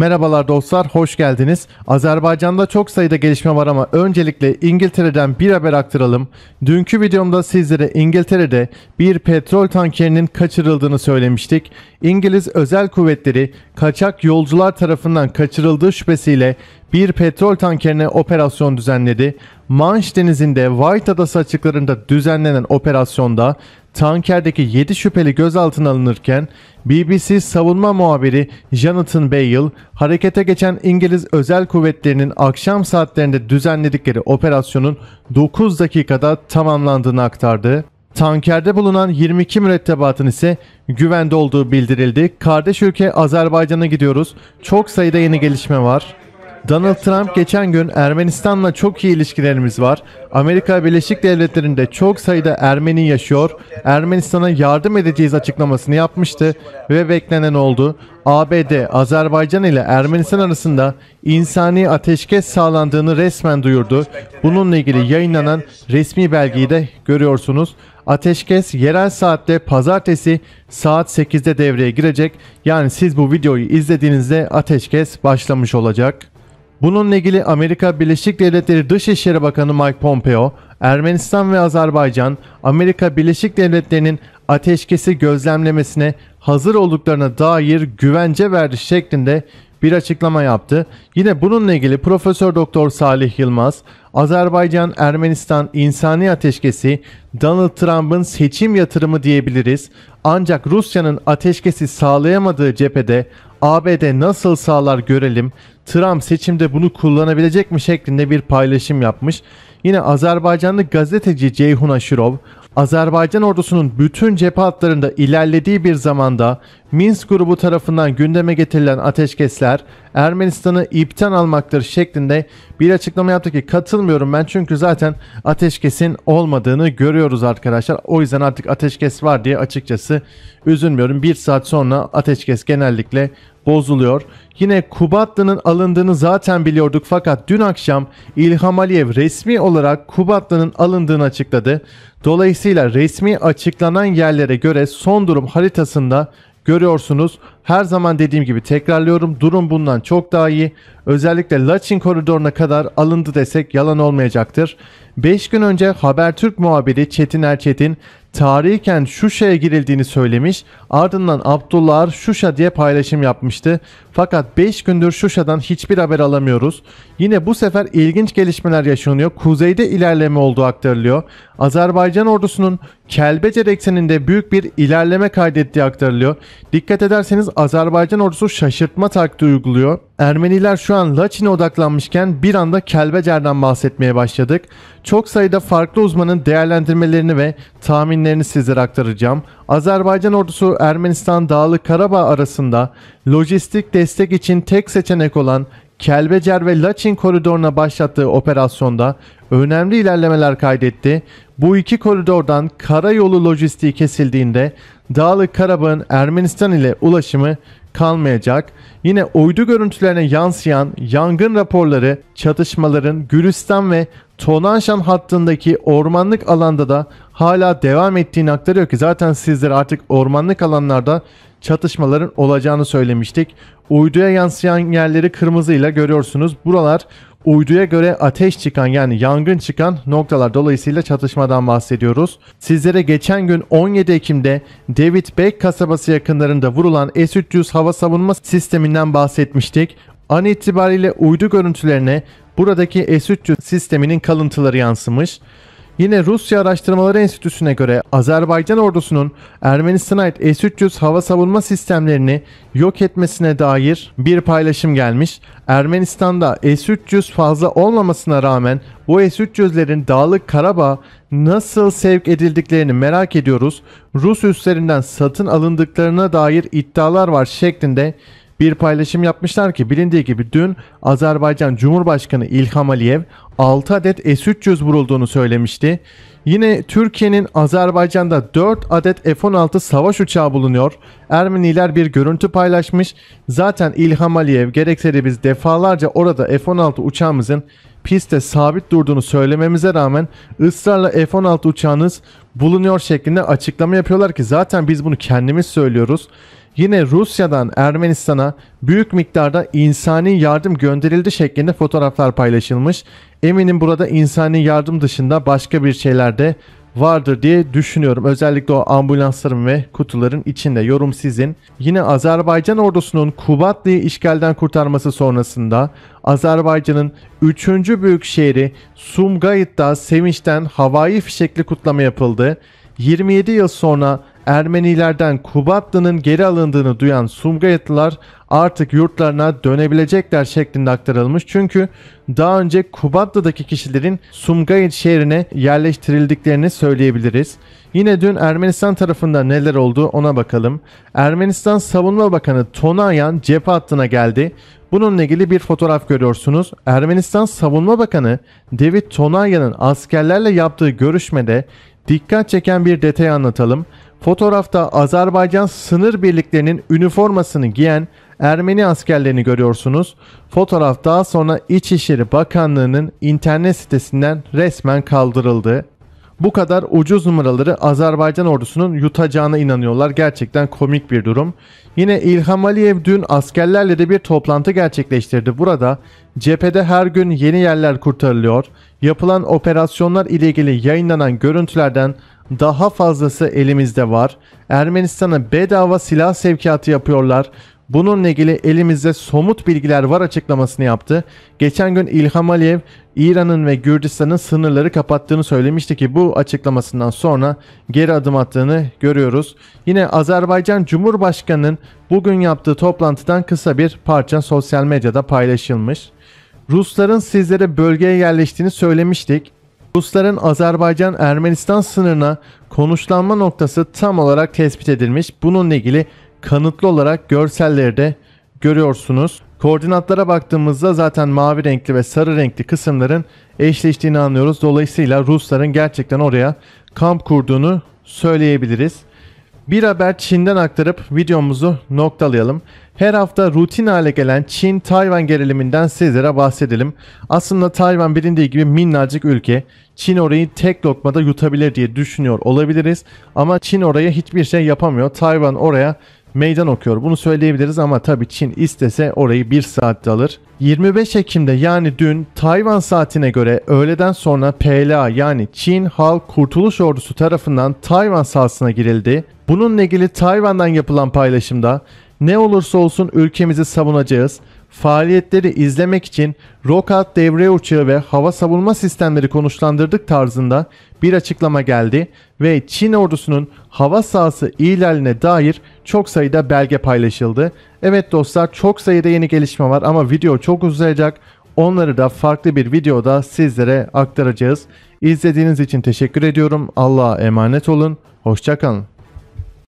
Merhabalar dostlar, hoş geldiniz. Azerbaycan'da çok sayıda gelişme var ama öncelikle İngiltere'den bir haber aktaralım. Dünkü videomda sizlere İngiltere'de bir petrol tankerinin kaçırıldığını söylemiştik. İngiliz özel kuvvetleri kaçak yolcular tarafından kaçırıldığı şüphesiyle bir petrol tankerine operasyon düzenledi. Manş Denizi'nde White Adası açıklarında düzenlenen operasyonda tankerdeki 7 şüpheli gözaltına alınırken BBC savunma muhabiri Jonathan Bale harekete geçen İngiliz özel kuvvetlerinin akşam saatlerinde düzenledikleri operasyonun 9 dakikada tamamlandığını aktardı. Tankerde bulunan 22 mürettebatın ise güvende olduğu bildirildi. Kardeş ülke Azerbaycan'a gidiyoruz. Çok sayıda yeni gelişme var. Donald Trump geçen gün Ermenistan'la çok iyi ilişkilerimiz var. Amerika Birleşik Devletleri'nde çok sayıda Ermeni yaşıyor. Ermenistan'a yardım edeceğiz açıklamasını yapmıştı ve beklenen oldu. ABD, Azerbaycan ile Ermenistan arasında insani ateşkes sağlandığını resmen duyurdu. Bununla ilgili yayınlanan resmi belgeyi de görüyorsunuz. Ateşkes yerel saatte pazartesi saat 8'de devreye girecek. Yani siz bu videoyu izlediğinizde ateşkes başlamış olacak. Bununla ilgili Amerika Birleşik Devletleri Dışişleri Bakanı Mike Pompeo, Ermenistan ve Azerbaycan, Amerika Birleşik Devletleri'nin ateşkesi gözlemlemesine hazır olduklarına dair güvence verdi şeklinde bir açıklama yaptı. Yine bununla ilgili Profesör Doktor Salih Yılmaz, Azerbaycan Ermenistan İnsani Ateşkesi Donald Trump'ın seçim yatırımı diyebiliriz. Ancak Rusya'nın ateşkesi sağlayamadığı cephede ABD nasıl sağlar görelim. Trump seçimde bunu kullanabilecek mi şeklinde bir paylaşım yapmış. Yine Azerbaycanlı gazeteci Ceyhun Aşurov, Azerbaycan ordusunun bütün cephe hatlarında ilerlediği bir zamanda Minsk grubu tarafından gündeme getirilen ateşkesler Ermenistan'ı ipten almaktır şeklinde bir açıklama yaptı ki katılmıyorum ben çünkü zaten ateşkesin olmadığını görüyoruz arkadaşlar. O yüzden artık ateşkes var diye açıkçası üzülmüyorum. Bir saat sonra ateşkes genellikle bozuluyor. Yine Kubatlı'nın alındığını zaten biliyorduk fakat dün akşam İlham Aliyev resmi olarak Kubatlı'nın alındığını açıkladı. Dolayısıyla resmi açıklanan yerlere göre son durum haritasında görüyorsunuz. Her zaman dediğim gibi tekrarlıyorum durum bundan çok daha iyi. Özellikle Laçin koridoruna kadar alındı desek yalan olmayacaktır. 5 gün önce Habertürk muhabiri Çetin Erçetin tarihiken Şuşa'ya girildiğini söylemiş ardından Abdullah Ar Şuşa diye paylaşım yapmıştı. Fakat 5 gündür Şuşa'dan hiçbir haber alamıyoruz. Yine bu sefer ilginç gelişmeler yaşanıyor. Kuzeyde ilerleme olduğu aktarılıyor. Azerbaycan ordusunun Kelbecer ekseninde büyük bir ilerleme kaydettiği aktarılıyor. Dikkat ederseniz Azerbaycan ordusu şaşırtma taktiği uyguluyor. Ermeniler şu an Laçin'e odaklanmışken bir anda Kelbecer'den bahsetmeye başladık. Çok sayıda farklı uzmanın değerlendirmelerini ve tahminlerini sizlere aktaracağım. Azerbaycan ordusu Ermenistan Dağlı Karabağ arasında lojistik destek için tek seçenek olan Kelbecer ve Laçin koridoruna başlattığı operasyonda önemli ilerlemeler kaydetti. Bu iki koridordan karayolu lojistiği kesildiğinde Dağlı Karabağ'ın Ermenistan ile ulaşımı kalmayacak. Yine uydu görüntülerine yansıyan yangın raporları çatışmaların Gülistan ve Tonanşan hattındaki ormanlık alanda da hala devam ettiğini aktarıyor ki zaten sizler artık ormanlık alanlarda çatışmaların olacağını söylemiştik. Uyduya yansıyan yerleri kırmızıyla görüyorsunuz. Buralar uyduya göre ateş çıkan yani yangın çıkan noktalar dolayısıyla çatışmadan bahsediyoruz. Sizlere geçen gün 17 Ekim'de David Beck kasabası yakınlarında vurulan S-300 hava savunma sisteminden bahsetmiştik. An itibariyle uydu görüntülerine buradaki S-300 sisteminin kalıntıları yansımış. Yine Rusya Araştırmaları Enstitüsü'ne göre Azerbaycan ordusunun Ermenistan'a ait S-300 hava savunma sistemlerini yok etmesine dair bir paylaşım gelmiş. Ermenistan'da S-300 fazla olmamasına rağmen bu S-300'lerin Dağlık Karabağ nasıl sevk edildiklerini merak ediyoruz. Rus üslerinden satın alındıklarına dair iddialar var şeklinde bir paylaşım yapmışlar ki bilindiği gibi dün Azerbaycan Cumhurbaşkanı İlham Aliyev 6 adet S-300 vurulduğunu söylemişti. Yine Türkiye'nin Azerbaycan'da 4 adet F-16 savaş uçağı bulunuyor. Ermeniler bir görüntü paylaşmış. Zaten İlham Aliyev gerekse de biz defalarca orada F-16 uçağımızın pistte sabit durduğunu söylememize rağmen ısrarla F-16 uçağınız bulunuyor şeklinde açıklama yapıyorlar ki zaten biz bunu kendimiz söylüyoruz. Yine Rusya'dan Ermenistan'a büyük miktarda insani yardım gönderildi şeklinde fotoğraflar paylaşılmış. Eminim burada insani yardım dışında başka bir şeyler de vardır diye düşünüyorum. Özellikle o ambulansların ve kutuların içinde yorum sizin. Yine Azerbaycan ordusunun Kubatlı'yı işgalden kurtarması sonrasında Azerbaycan'ın 3. büyük şehri Sumgayit'ta sevinçten havai fişekli kutlama yapıldı. 27 yıl sonra Ermenilerden Kubatlı'nın geri alındığını duyan Sumgayetliler artık yurtlarına dönebilecekler şeklinde aktarılmış. Çünkü daha önce Kubatlı'daki kişilerin Sumgayet şehrine yerleştirildiklerini söyleyebiliriz. Yine dün Ermenistan tarafında neler oldu ona bakalım. Ermenistan Savunma Bakanı Tonayan cephe hattına geldi. Bununla ilgili bir fotoğraf görüyorsunuz. Ermenistan Savunma Bakanı David Tonayan'ın askerlerle yaptığı görüşmede Dikkat çeken bir detay anlatalım. Fotoğrafta Azerbaycan sınır birliklerinin üniformasını giyen Ermeni askerlerini görüyorsunuz. Fotoğraf daha sonra İçişleri Bakanlığı'nın internet sitesinden resmen kaldırıldı bu kadar ucuz numaraları Azerbaycan ordusunun yutacağına inanıyorlar. Gerçekten komik bir durum. Yine İlham Aliyev dün askerlerle de bir toplantı gerçekleştirdi. Burada cephede her gün yeni yerler kurtarılıyor. Yapılan operasyonlar ile ilgili yayınlanan görüntülerden daha fazlası elimizde var. Ermenistan'a bedava silah sevkiyatı yapıyorlar. Bununla ilgili elimizde somut bilgiler var açıklamasını yaptı. Geçen gün İlham Aliyev İran'ın ve Gürcistan'ın sınırları kapattığını söylemişti ki bu açıklamasından sonra geri adım attığını görüyoruz. Yine Azerbaycan Cumhurbaşkanı'nın bugün yaptığı toplantıdan kısa bir parça sosyal medyada paylaşılmış. Rusların sizlere bölgeye yerleştiğini söylemiştik. Rusların Azerbaycan-Ermenistan sınırına konuşlanma noktası tam olarak tespit edilmiş. Bununla ilgili kanıtlı olarak görsellerde görüyorsunuz. Koordinatlara baktığımızda zaten mavi renkli ve sarı renkli kısımların eşleştiğini anlıyoruz. Dolayısıyla Rusların gerçekten oraya kamp kurduğunu söyleyebiliriz. Bir haber Çin'den aktarıp videomuzu noktalayalım. Her hafta rutin hale gelen Çin-Tayvan geriliminden sizlere bahsedelim. Aslında Tayvan bilindiği gibi minnacık ülke. Çin orayı tek lokmada yutabilir diye düşünüyor olabiliriz. Ama Çin oraya hiçbir şey yapamıyor. Tayvan oraya meydan okuyor. Bunu söyleyebiliriz ama tabii Çin istese orayı bir saatte alır. 25 Ekim'de yani dün Tayvan saatine göre öğleden sonra PLA yani Çin Halk Kurtuluş Ordusu tarafından Tayvan sahasına girildi. Bununla ilgili Tayvan'dan yapılan paylaşımda ne olursa olsun ülkemizi savunacağız faaliyetleri izlemek için rokat devre uçağı ve hava savunma sistemleri konuşlandırdık tarzında bir açıklama geldi ve Çin ordusunun hava sahası ihlaline dair çok sayıda belge paylaşıldı. Evet dostlar çok sayıda yeni gelişme var ama video çok uzayacak. Onları da farklı bir videoda sizlere aktaracağız. İzlediğiniz için teşekkür ediyorum. Allah'a emanet olun. Hoşçakalın.